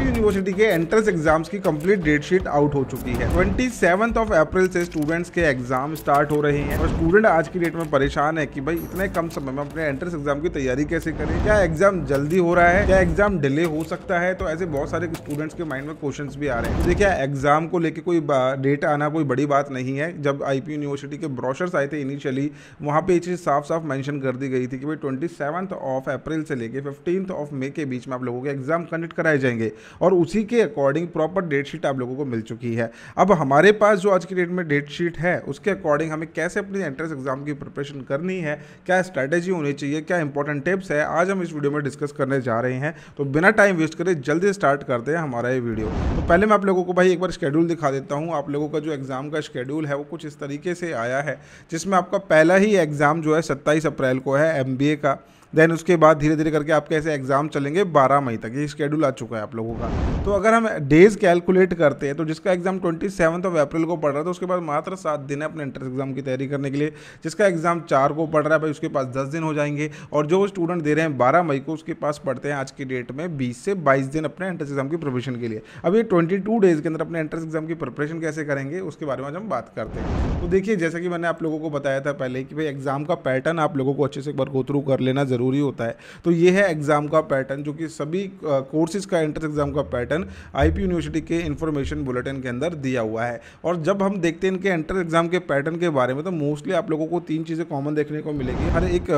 UP university के entrance exams की complete date sheet out हो चुकी है ट्वेंटी सेवन ऑफ अप्रैल से स्टूडेंट्स के एग्जाम स्टार्ट हो रहे हैं और स्टूडेंट आज की डेट में परेशान है कि भाई इतने कम समय में अपने एंट्रेंस एग्जाम की तैयारी कैसे करें क्या एग्जाम जल्दी हो रहा है क्या एग्जाम डिले हो सकता है तो ऐसे बहुत सारे स्टूडेंट्स के माइंड में क्वेश्चन भी आ रहे हैं देखिए एग्जाम को लेकर कोई डेट आना कोई बड़ी बात नहीं है जब आई यूनिवर्सिटी के ब्रोशर्स आए थे इनिशियली वहाँ पे ये चीज़ साफ साफ मैंशन कर दी गई थी कि भाई ट्वेंटी ऑफ अप्रैल से लेकर फिफ्टीन ऑफ मे के बीच में आप लोगों के एग्जाम कंडक्ट कराए जाएंगे और उसी के अकॉर्डिंग प्रॉपर डेट शीट आप लोगों को मिल चुकी है अब हमारे पास जो आज की डेट में डेट शीट है उसके अकॉर्डिंग हमें कैसे अपनी एंट्रेंस एग्जाम की प्रिपरेशन करनी है क्या स्ट्रैटेजी होनी चाहिए क्या इंपॉर्टेंट टिप्स है आज हम इस वीडियो में डिस्कस करने जा रहे हैं तो बिना टाइम वेस्ट करें जल्दी स्टार्ट करते हैं हमारा ये वीडियो तो पहले मैं आप लोगों को भाई एक बार शेड्यूल दिखा देता हूँ आप लोगों का जो एग्ज़ाम का शेड्यूल है वो कुछ इस तरीके से आया है जिसमें आपका पहला ही एग्ज़ाम जो है सत्ताईस अप्रैल को है एम का देन उसके बाद धीरे धीरे करके आपके ऐसे एग्ज़ाम चलेंगे बारह मई तक ये शेड्यूल आ चुका है आप लोगों का तो अगर हम डेज़ कैलकुलेट करते हैं तो जिसका exam twenty seventh of April को पढ़ रहा है तो उसके बाद मात्र सात दिन है अपने एंट्रेंस एग्ज़ाम की तैयारी करने के लिए जिसका एग्ज़ाम चार को पढ़ रहा है भाई उसके पास दस दिन हो जाएंगे और जो स्टूडेंट दे रहे हैं बारह मई को उसके पास पढ़ते हैं आज की डेट में बीस से बाईस दिन अपने एंट्रेंस एग्ज़ाम की प्रिपरेशन के लिए अब ये ट्वेंटी टू डेज़ के अंदर अपने एंट्रेंस एग्ज़ाम की प्रिपरेशन कैसे करेंगे उसके बारे में हम बात करते हैं तो देखिए जैसा कि मैंने आप लोगों को बताया था पहले कि भाई एग्ज़ाम का पैटर्न आप लोगों को अच्छे से एक बार गो थ्रू कर लेना जरूर ज़रूरी होता है तो ये है एग्ज़ाम का पैटर्न जो कि सभी कोर्सेज का एंट्रेंस एग्ज़ाम का पैटर्न आईपी यूनिवर्सिटी के इन्फॉर्मेशन बुलेटिन के अंदर दिया हुआ है और जब हम देखते हैं इनके एंट्रेंस एग्ज़ाम के पैटर्न के बारे में तो मोस्टली आप लोगों को तीन चीज़ें कॉमन देखने को मिलेगी हर एक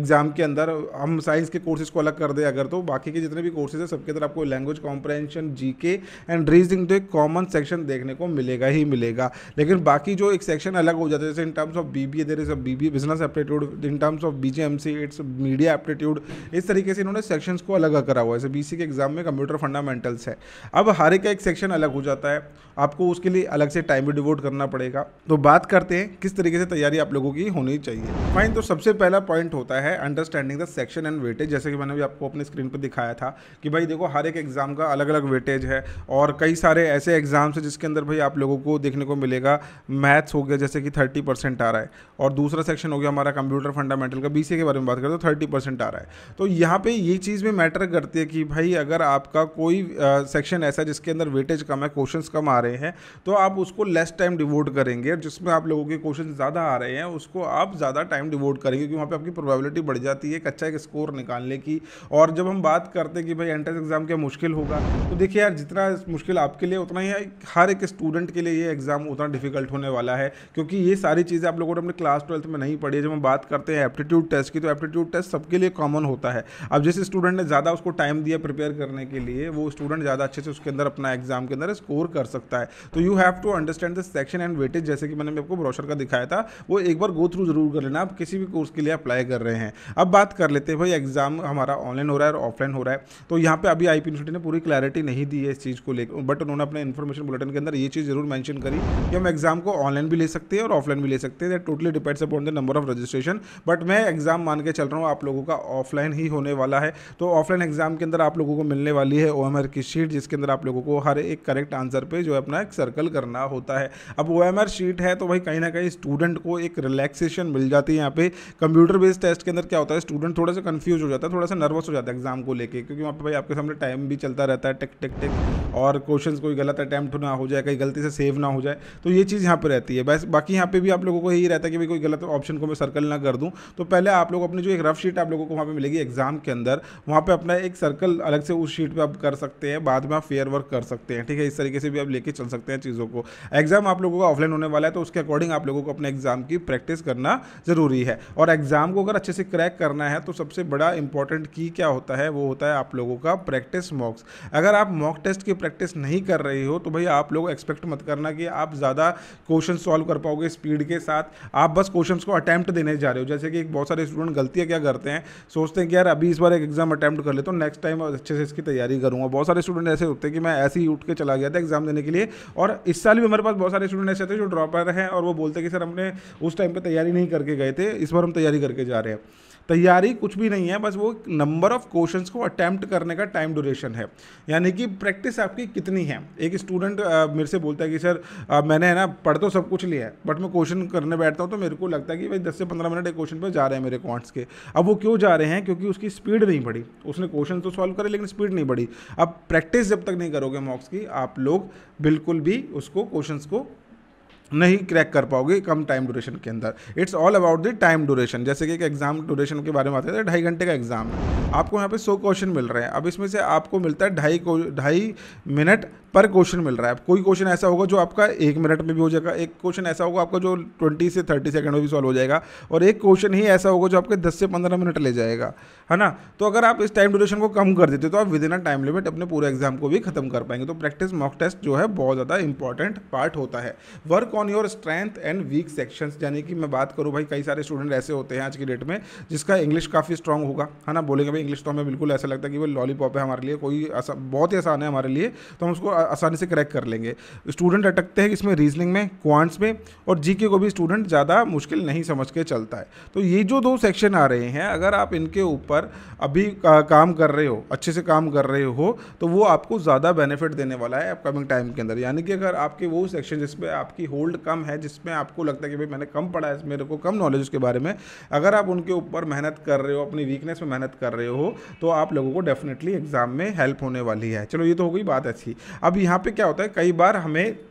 एग्ज़ाम के अंदर हम साइंस के कोर्सेज को अलग कर दें अगर तो बाकी के जितने भी कोर्सेज हैं सबके अंदर आपको language comprehension G and reasoning तो एक कॉमन सेक्शन देखने को मिलेगा ही मिलेगा लेकिन बाकी जो एक सेक्शन अलग हो जाते हैं जैसे in terms of B B A business aptitude in terms of B J M C media aptitude इस तरीके से इन्होंने सेक्शन को अलग करा हुआ है जैसे बी के एग्जाम में कंप्यूटर फंडामेंटल्स है अब हर एक का एक सेक्शन अलग हो जाता है आपको उसके लिए अलग से टाइम भी डिवोट करना पड़ेगा तो बात करते हैं किस तरीके से तैयारी आप लोगों की होनी चाहिए फाइन तो सबसे पहला पॉइंट होता है understanding the section and weightage जैसे कि मैंने भी आपको अपने स्क्रीन पर दिखाया था कि भाई देखो हर एक एग्ज़ाम का अलग अलग वेटेज है और कई सारे ऐसे एग्ज़ाम्स हैं जिसके अंदर भाई आप लोगों को देखने को मिलेगा मैथ्स हो गया जैसे कि थर्टी परसेंट आ रहा है और दूसरा सेक्शन हो गया हमारा कंप्यूटर फंडामेंटल का बी के बारे में बात करें तो थर्टी परसेंट आ रहा है तो यहाँ पे ये चीज़ भी मैटर करती है कि भाई अगर आपका कोई सेक्शन ऐसा जिसके अंदर वेटेज कम है क्वेश्चंस कम आ रहे हैं तो आप उसको लेस टाइम डिवोट करेंगे जिसमें आप लोगों के क्वेश्चन ज़्यादा आ रहे हैं उसको आप ज़्यादा टाइम डिवोट करेंगे क्योंकि वहाँ पर आपकी प्रोबेबिलिटी बढ़ जाती है एक अच्छा एक स्कोर निकालने की और जब हम बात करते हैं कि भाई एंट्रेंस एग्ज़ाम क्या मुश्किल होगा तो देखिए यार जितना मुश्किल आपके लिए उतना ही हर एक स्टूडेंट के लिए ये एग्ज़ाम उतना डिफिकल्ट होने वाला है क्योंकि ये सारी चीज़ें आप लोगों ने अपने क्लास ट्वेल्थ में नहीं पढ़ी जब हम बात करते हैं एप्टीट्यूड टेस्ट की तो एप्टीट्यूड टेस्ट सबके लिए कॉमन होता है अब जिस स्टूडेंट ने ज़्यादा उसको टाइम दिया प्रिपेयर करने के लिए वो स्टूडेंट ज़्यादा अच्छे से उसके अंदर अपना एग्जाम के अंदर स्कोर कर सकता है तो you have to understand the section and weightage जैसे कि मैंने आपको ब्रोशर का दिखाया था वो एक बार गो थ्रू जरूर कर लेना आप किसी भी कोर्स के लिए अप्लाई कर रहे हैं अब बात कर लेते हैं भाई एग्जाम हमारा ऑनलाइन हो रहा है और ऑफलाइन हो रहा है तो यहाँ पर अभी आई यूनिवर्सिटी ने पूरी क्लैरिटी नहीं दी है इस चीज़ को लेकर बट उन्होंने अपने इन्फॉर्मेशन बुलेटिन के अंदर ये चीज़ जरूर मैंशन करी कि हम एग्जाम को ऑनलाइन भी ले सकते हैं और ऑफलाइन भी ले सकते हैं totally depends upon the number of registration but मैं एग्जाम मान के चल रहा हूँ आप लोग लोगों का ऑफलाइन ही होने वाला है तो ऑफलाइन एग्जाम के अंदर आप लोगों को मिलने वाली है ओ की शीट जिसके अंदर आप लोगों को हर एक करेक्ट आंसर पर जो है अपना एक सर्कल करना होता है अब ओ शीट है तो भाई कहीं ना कहीं स्टूडेंट को एक रिलैक्सेशन मिल जाती है यहाँ पे कंप्यूटर बेस्ड टेस्ट के अंदर क्या होता है स्टूडेंट थोड़ा सा कन्फ्यूज हो जाता है थोड़ा सा नर्वस हो जाता है एग्जाम को लेके क्योंकि वहाँ पर भाई आपके सामने टाइम भी चलता रहता है टिक टिक टिक और क्वेश्चन कोई गलत अटैम्प्ट ना हो जाए कहीं गलती से सेव ना हो जाए तो ये चीज़ यहाँ पर रहती है बस बाकी यहाँ पे भी आप लोगों को यही रहता है कि भाई कोई गलत ऑप्शन को मैं सर्कल ना कर दूँ तो पहले आप लोग अपनी जो एक रफ शीट आप लोगों को वहाँ पे मिलेगी एग्जाम के अंदर वहाँ पर अपना एक सर्कल अलग से उस शीट पर आप कर सकते हैं बाद में आप फेयर वर्क कर सकते हैं ठीक है इस तरीके से भी आप लेके चल सकते हैं चीज़ों को एग्जाम आप लोगों का ऑफलाइन होने वाला है तो उसके अकॉर्डिंग आप लोगों को अपने एग्जाम की प्रैक्टिस करना जरूरी है और एग्जाम को अगर अच्छे से क्रैक करना है तो सबसे बड़ा इंपॉर्टेंट की क्या होता है वो होता है आप लोगों का प्रैक्टिस मॉक्स अगर आप मॉक टेस्ट की प्रैक्टिस नहीं कर रही हो तो भाई आप लोग एक्सपेक्ट मत करना कि आप ज़्यादा क्वेश्चन सॉल्व कर पाओगे स्पीड के साथ आप बस क्वेश्चन को अटैम्प्ट देने जा रहे हो जैसे कि बहुत सारे स्टूडेंट गलतियाँ क्या करते करते हैं सोचते हैं कि यार अभी इस बार एक एग्ज़ाम अटैम्प्ट कर ले तो नेक्स्ट टाइम अच्छे से इसकी तैयारी करूँगा बहुत सारे स्टूडेंट ऐसे होते हैं कि मैं ऐसे ही उठ के चला गया था एग्ज़ाम देने के लिए और इस साल भी हमारे पास बहुत सारे स्टूडेंट ऐसे थे जो ड्रॉपर हैं और वो बोलते हैं कि सर हमने उस टाइम पर तैयारी नहीं करके गए थे इस बार हम तैयारी करके जा रहे हैं तैयारी कुछ भी नहीं है बस वो नंबर ऑफ क्वेश्चन को अटैम्प्ट करने का टाइम ड्यूरेशन है यानी कि प्रैक्टिस आपकी कितनी है एक स्टूडेंट मेरे से बोलता है कि सर आ, मैंने है ना पढ़ तो सब कुछ लिया है बट मैं क्वेश्चन करने बैठता हूँ तो मेरे को लगता है कि भाई दस से पंद्रह मिनट एक क्वेश्चन पर जा रहे हैं मेरे क्वांट्स के अब वो क्यों जा रहे हैं क्योंकि उसकी स्पीड नहीं बढ़ी उसने क्वेश्चन तो सॉल्व करे लेकिन स्पीड नहीं बढ़ी अब प्रैक्टिस जब तक नहीं करोगे मॉक्स की आप लोग बिल्कुल भी उसको क्वेश्चन को नहीं क्रैक कर पाओगे कम टाइम ड्यूरेशन के अंदर it's all about the time duration जैसे कि एक एग्जाम ड्यूरेशन के बारे में आते हैं ढाई घंटे का एग्जाम आपको यहाँ पे सौ क्वेश्चन मिल रहे हैं अब इसमें से आपको मिलता है ढाई ढाई मिनट पर क्वेश्चन मिल रहा है कोई क्वेश्चन ऐसा होगा जो आपका एक मिनट में भी हो जाएगा एक क्वेश्चन ऐसा होगा आपका जो ट्वेंटी से थर्टी सेकेंड में भी सॉल्व हो जाएगा और एक क्वेश्चन ही ऐसा होगा जो आपके दस से पंद्रह मिनट ले जाएगा है ना तो अगर आप इस टाइम ड्यूरेशन को कम कर देते तो आप within a time limit अपने पूरे एग्जाम को भी खत्म कर पाएंगे तो प्रैक्टिस मॉक टेस्ट जो है बहुत ज़्यादा इंपॉर्टेंट पार्ट होता है work on your strength and weak sections यानी कि मैं बात करूँ भाई कई सारे स्टूडेंट ऐसे होते हैं आज की डेट में जिसका इंग्लिश काफ़ी स्ट्रॉन्ग होगा है ना बोलेंगे भाई इंग्लिश तो हमें बिल्कुल ऐसा लगता है कि वो लॉलीपॉप है हमारे लिए कोई बहुत ही आसान है हमारे लिए तो हम उसको आसानी से क्रैक कर लेंगे स्टूडेंट अटकते हैं इसमें रीजनिंग में क्वांट्स में और जीके को भी स्टूडेंट ज़्यादा मुश्किल नहीं समझ के चलता है तो ये जो दो सेक्शन आ रहे हैं अगर आप इनके ऊपर अभी काम कर रहे हो अच्छे से काम कर रहे हो तो वो आपको ज़्यादा बेनिफिट देने वाला है अपकमिंग टाइम के अंदर यानी कि अगर आपके वो सेक्शन जिसमें आपकी होल्ड ओल्ड कम है जिसमें आपको लगता है कि भाई मैंने कम पढ़ा है मेरे को कम नॉलेज उसके बारे में अगर आप उनके ऊपर मेहनत कर रहे हो अपनी वीकनेस में मेहनत कर रहे हो तो आप लोगों को डेफिनेटली एग्ज़ाम में हेल्प होने वाली है चलो ये तो हो गई बात अच्छी अब यहाँ पर क्या होता है कई बार हमें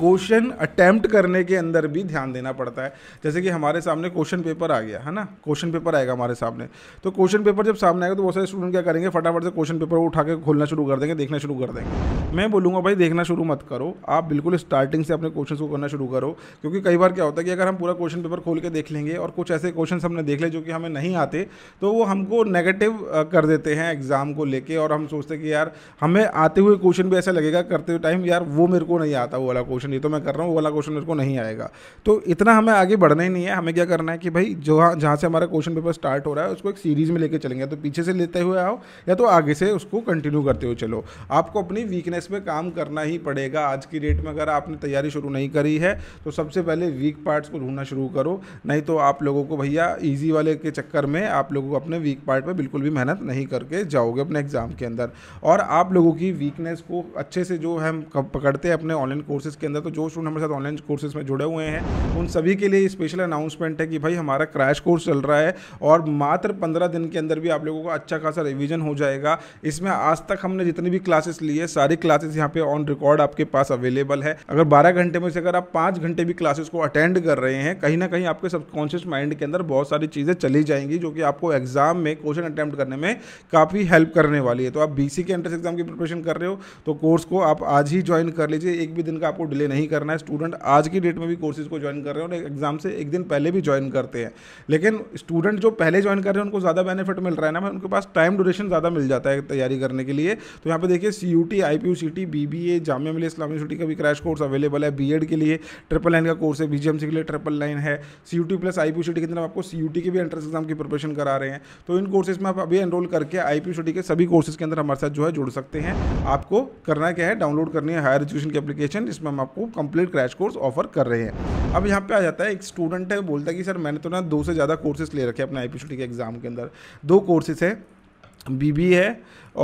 क्वेश्चन अटैम्प्ट करने के अंदर भी ध्यान देना पड़ता है जैसे कि हमारे सामने क्वेश्चन पेपर आ गया है ना क्वेश्चन पेपर आएगा हमारे सामने तो क्वेश्चन पेपर जब सामने आएगा तो बहुत सारे स्टूडेंट क्या करेंगे फटाफट से क्वेश्चन पेपर उठा के खोलना शुरू कर देंगे देखना शुरू कर देंगे मैं बोलूँगा भाई देखना शुरू मत करो आप बिल्कुल स्टार्टिंग से अपने क्वेश्चन को करना शुरू करो क्योंकि कई बार क्या होता है कि अगर हम पूरा क्वेश्चन पेपर खोल के देख लेंगे और कुछ ऐसे क्वेश्चन हमने देख ले जो कि हमें नहीं आते तो वो हमको नेगेटिव कर देते हैं एग्ज़ाम को लेकर और हम सोचते हैं कि यार हमें आते हुए क्वेश्चन भी ऐसा लगेगा करते हुए टाइम यार वो मेरे को नहीं आता वो वाला क्वेश्चन क्वेश्चन ये तो मैं कर रहा हूँ वो वाला क्वेश्चन उसको नहीं आएगा तो इतना हमें आगे बढ़ना ही नहीं है हमें क्या करना है कि भाई जो हाँ, जहाँ से हमारा क्वेश्चन पेपर स्टार्ट हो रहा है उसको एक सीरीज़ में लेकर चलेंगे तो पीछे से लेते हुए आओ या तो आगे से उसको कंटिन्यू करते हुए चलो आपको अपनी वीकनेस पर काम करना ही पड़ेगा आज की डेट में अगर आपने तैयारी शुरू नहीं करी है तो सबसे पहले वीक पार्ट्स को ढूंढना शुरू करो नहीं तो आप लोगों को भैया ईजी वाले के चक्कर में आप लोगों को अपने वीक पार्ट पर बिल्कुल भी मेहनत नहीं करके जाओगे अपने एग्ज़ाम के अंदर और आप लोगों की वीकनेस को अच्छे से जो हम पकड़ते हैं अपने ऑनलाइन कोर्सेज के अंदर अंदर तो जो स्टूडेंट हमारे साथ ऑनलाइन कोर्सेज में जुड़े हुए हैं उन सभी के लिए स्पेशल अनाउंसमेंट है कि भाई हमारा क्रैश कोर्स चल रहा है और मात्र पंद्रह दिन के अंदर भी आप लोगों को अच्छा खासा रिविजन हो जाएगा इसमें आज तक हमने जितनी भी क्लासेस ली है सारी क्लासेस यहाँ पे ऑन रिकॉर्ड आपके पास अवेलेबल है अगर बारह घंटे में से अगर आप पाँच घंटे भी क्लासेस को अटेंड कर रहे हैं कहीं ना कहीं आपके सबकॉन्शियस माइंड के अंदर बहुत सारी चीज़ें चली जाएंगी जो कि आपको एग्जाम में क्वेश्चन अटैम्प्ट करने में काफ़ी हेल्प करने वाली है तो आप बी के एंट्रेंस एग्जाम की प्रिपरेशन कर रहे हो तो कोर्स को आप आज ही ज्वाइन कर लीजिए एक भी दिन का आपको डिले डिले नहीं करना है स्टूडेंट आज की डेट में भी कोर्सेज को ज्वाइन कर रहे हैं और एग्जाम से एक दिन पहले भी ज्वाइन करते हैं लेकिन स्टूडेंट जो पहले ज्वाइन कर रहे हैं उनको ज़्यादा बेनिफिट मिल रहा है ना उनके पास टाइम ड्यूरेशन ज़्यादा मिल जाता है तैयारी करने के लिए तो यहाँ पर देखिए C U T I P U C T B B A Jamia Millia Islam university का भी क्रैश कोर्स अवेलेबल है बी एड के लिए ट्रिपल लाइन का कोर्स है बी जी एम सी के लिए ट्रिपल लाइन है C U T plus I P U C T के अंदर आपको सी यू टी के भी एंट्रेंस एग्जाम की प्रिपरेशन करा रहे हैं तो इन कोर्सेज में आप अभी एनरोल करके I P U C T के सभी कोर्सेज के अंदर हमारे साथ जो है जुड़ सकते हैं आपको करना क्या है डाउनलोड करनी है हायर एजुकेशन की एप्लीकेशन इसमें हम आपको कंप्लीट क्रैश कोर्स ऑफर कर रहे हैं अब यहाँ पे आ जाता है एक स्टूडेंट है बोलता है कि सर मैंने तो ना दो से ज़्यादा कोर्सेज ले रखे अपने आई के एग्ज़ाम के अंदर दो कोर्सेज हैं बी है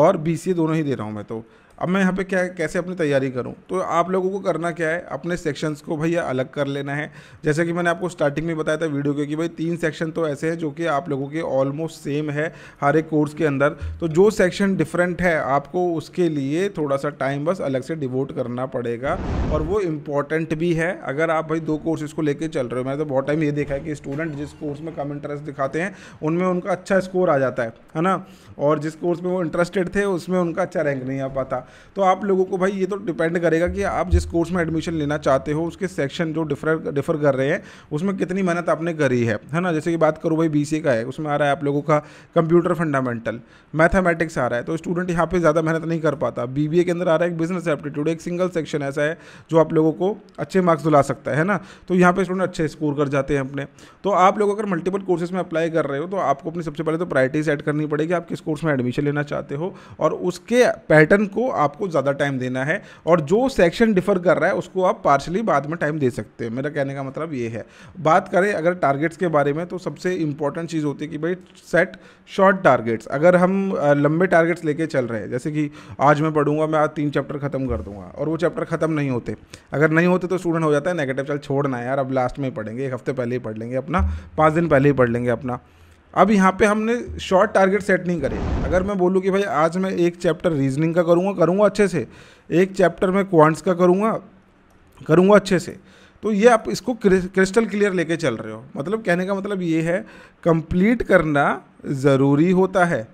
और बी दोनों ही दे रहा हूँ मैं तो अब मैं यहाँ पे क्या कैसे अपनी तैयारी करूँ तो आप लोगों को करना क्या है अपने सेक्शंस को भैया अलग कर लेना है जैसे कि मैंने आपको स्टार्टिंग में बताया था वीडियो के कि भाई तीन सेक्शन तो ऐसे हैं जो कि आप लोगों के ऑलमोस्ट सेम है हर एक कोर्स के अंदर तो जो सेक्शन डिफरेंट है आपको उसके लिए थोड़ा सा टाइम बस अलग से डिवोट करना पड़ेगा और वो इम्पॉर्टेंट भी है अगर आप भाई दो कोर्सेज को लेकर चल रहे हो मैंने तो बहुत टाइम ये देखा है कि स्टूडेंट जिस कोर्स में कम इंटरेस्ट दिखाते हैं उनमें उनका अच्छा स्कोर आ जाता है है ना और जिस कोर्स में वो इंटरेस्टेड थे उसमें उनका अच्छा रैंक नहीं आ पाता तो आप लोगों को भाई ये तो डिपेंड करेगा कि आप जिस कोर्स में एडमिशन लेना चाहते हो उसके सेक्शन जो डिफर डिफर कर रहे हैं उसमें कितनी मेहनत आपने करी है है ना जैसे कि बात करूँ भाई बी का है उसमें आ रहा है आप लोगों का कंप्यूटर फंडामेंटल मैथमेटिक्स आ रहा है तो स्टूडेंट यहाँ पर ज़्यादा मेहनत नहीं कर पाता बी के अंदर आ रहा है एक बिजनेस एप्टीट्यूड एक सिंगल सेक्शन ऐसा है जो आप लोगों को अच्छे मार्क्स दिला सकता है ना तो यहाँ पर स्टूडेंट अच्छे स्कोर कर जाते हैं अपने तो आप लोग अगर मल्टीपल कोर्सेज में अप्लाई कर रहे हो तो आपको अपनी सबसे पहले तो प्रायरिटी सेट करनी पड़ेगी आप किस कोर्स में एडमिशन लेना चाहते हो और उसके पैटर्न को आपको ज़्यादा टाइम देना है और जो सेक्शन डिफर कर रहा है उसको आप पार्शली बाद में टाइम दे सकते हैं मेरा कहने का मतलब ये है बात करें अगर टारगेट्स के बारे में तो सबसे इंपॉर्टेंट चीज़ होती है कि भाई सेट शॉर्ट टारगेट्स अगर हम लंबे टारगेट्स लेके चल रहे हैं जैसे कि आज मैं पढ़ूंगा मैं आज तीन चैप्टर खत्म कर दूंगा और वो चैप्टर खत्म नहीं होते अगर नहीं होते तो स्टूडेंट हो जाता है नेगेटिव चल छोड़ना यार अब लास्ट में ही पढ़ेंगे एक हफ्ते पहले ही पढ़ लेंगे अपना पाँच दिन पहले ही पढ़ लेंगे अपना अब यहाँ पे हमने शॉर्ट टारगेट सेट नहीं करे अगर मैं बोलूँ कि भाई आज मैं एक चैप्टर रीजनिंग का करूँगा करूँगा अच्छे से एक चैप्टर मैं क्वांट्स का करूँगा करूँगा अच्छे से तो ये आप इसको क्रिस्टल क्लियर लेके चल रहे हो मतलब कहने का मतलब ये है कंप्लीट करना ज़रूरी होता है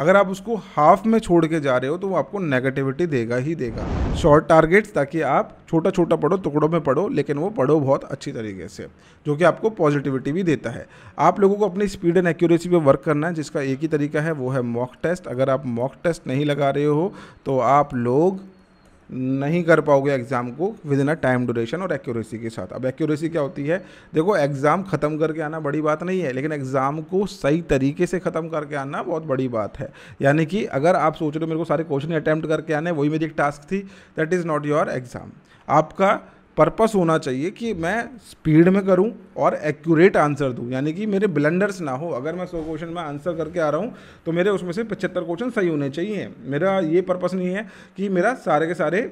अगर आप उसको हाफ में छोड़ के जा रहे हो तो वो आपको नेगेटिविटी देगा ही देगा शॉर्ट टारगेट्स ताकि आप छोटा छोटा पढ़ो टुकड़ों में पढ़ो लेकिन वो पढ़ो बहुत अच्छी तरीके से जो कि आपको पॉजिटिविटी भी देता है आप लोगों को अपनी स्पीड एंड एक्यूरेसी पे वर्क करना है जिसका एक ही तरीका है वो है मॉक टेस्ट अगर आप मॉक टेस्ट नहीं लगा रहे हो तो आप लोग नहीं कर पाओगे एग्ज़ाम को within a time duration और एक्यूरेसी के साथ अब एक्यूरेसी क्या होती है देखो एग्ज़ाम ख़त्म करके आना बड़ी बात नहीं है लेकिन एग्ज़ाम को सही तरीके से ख़त्म करके आना बहुत बड़ी बात है यानी कि अगर आप सोच रहे हो मेरे को सारे क्वेश्चन अटैम्प्ट करके आने वही मेरी एक टास्क थी that is not your exam आपका पर्पस होना चाहिए कि मैं स्पीड में करूं और एक्यूरेट आंसर दूं यानी कि मेरे ब्लंडर्स ना हो अगर मैं सौ क्वेश्चन में आंसर करके आ रहा हूं तो मेरे उसमें से पचहत्तर क्वेश्चन सही होने चाहिए मेरा ये पर्पस नहीं है कि मेरा सारे के सारे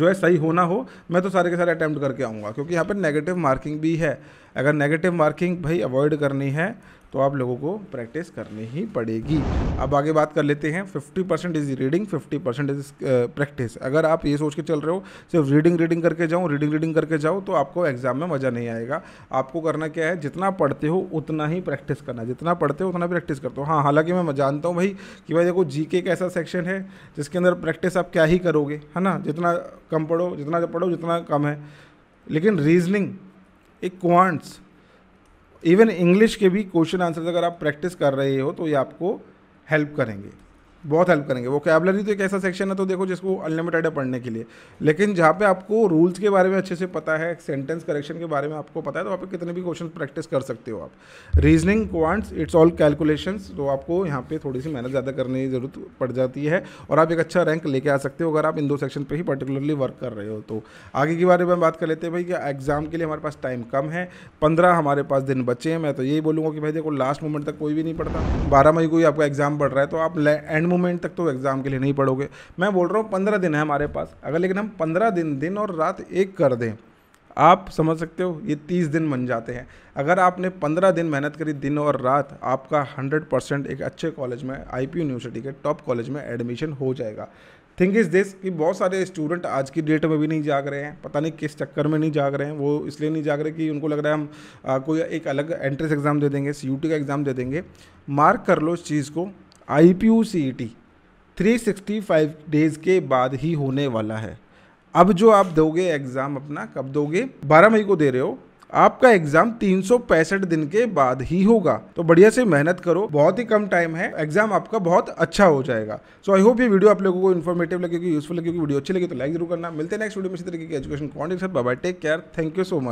जो है सही होना हो मैं तो सारे के सारे अटैम्प्ट करके आऊँगा क्योंकि यहाँ पर नेगेटिव मार्किंग भी है अगर नेगेटिव मार्किंग भाई अवॉइड करनी है तो आप लोगों को प्रैक्टिस करनी ही पड़ेगी अब आगे बात कर लेते हैं 50 percent is reading 50 percent is practice अगर आप ये सोच के चल रहे हो सिर्फ रीडिंग रीडिंग करके जाऊँ रीडिंग रीडिंग करके जाओ तो आपको एग्जाम में मज़ा नहीं आएगा आपको करना क्या है जितना पढ़ते हो उतना ही प्रैक्टिस करना जितना पढ़ते हो उतना प्रैक्टिस करते हो हाँ हालांकि मैं जानता हूँ भाई कि भाई देखो जी एक ऐसा सेक्शन है जिसके अंदर प्रैक्टिस आप क्या ही करोगे है ना जितना कम पढ़ो जितना पढ़ो जितना कम है लेकिन रीजनिंग एक क्वांट्स इवन इंग्लिश के भी क्वेश्चन आंसर अगर आप प्रैक्टिस कर रहे हो तो ये आपको हेल्प करेंगे बहुत हेल्प करेंगे कैबलरी तो एक ऐसा सेक्शन है तो देखो जिसको अनलिमिटेड है पढ़ने के लिए लेकिन जहाँ पे आपको रूल्स के बारे में अच्छे से पता है सेंटेंस करेक्शन के बारे में आपको पता है तो आप कितने भी क्वेश्चन प्रैक्टिस कर सकते हो आप reasoning quants it's all calculation तो आपको यहाँ पे थोड़ी सी मेहनत ज़्यादा करने की ज़रूरत पड़ जाती है और आप एक अच्छा रैंक लेके आ सकते हो अगर आप इन दो सेक्शन पर ही पर्टिकुलरली वर्क कर रहे हो तो आगे के बारे में बात कर लेते हैं भाई कि एग्ज़ाम के लिए हमारे पास टाइम कम है पंद्रह हमारे पास दिन बचे हैं मैं तो यही बोलूँगा कि भाई देखो लास्ट मोमेंट तक कोई भी नहीं पढ़ता बारह मई को ही आपका एग्ज़ाम पढ़ रहा है तो आप एंड मोमेंट तक तो एग्ज़ाम के लिए नहीं पढ़ोगे मैं बोल रहा हूँ पंद्रह दिन है हमारे पास अगर लेकिन हम पंद्रह दिन दिन और रात एक कर दें आप समझ सकते हो ये तीस दिन बन जाते हैं अगर आपने पंद्रह दिन मेहनत करी दिन और रात आपका हंड्रेड परसेंट एक अच्छे कॉलेज में आई यूनिवर्सिटी के टॉप कॉलेज में एडमिशन हो जाएगा थिंक इज़ दिस कि बहुत सारे स्टूडेंट आज की डेट में भी नहीं जाग रहे हैं पता नहीं किस चक्कर में नहीं जाग रहे हैं वो इसलिए नहीं जाग रहे कि उनको लग रहा है हम आ, कोई एक अलग एंट्रेंस एग्ज़ाम दे देंगे सी का एग्ज़ाम दे देंगे मार्क कर लो इस चीज़ को I P U C E T three sixty five days के बाद ही होने वाला है अब जो आप दोगे एग्ज़ाम अपना कब दोगे बारह मई को दे रहे हो आपका एग्जाम तीन सौ पैंसठ दिन के बाद ही होगा तो बढ़िया से मेहनत करो बहुत ही कम टाइम है एग्जाम आपका बहुत अच्छा हो जाएगा सो आई होप ये वीडियो आप लोगों को इन्फॉर्मेटिव लगेगी यूजफुल लगेगी वीडियो अच्छी लगे तो लाइक जरूर करना मिलते हैं नेक्स्ट वीडियो में इसी तरीके की education contact bye take care thank you so much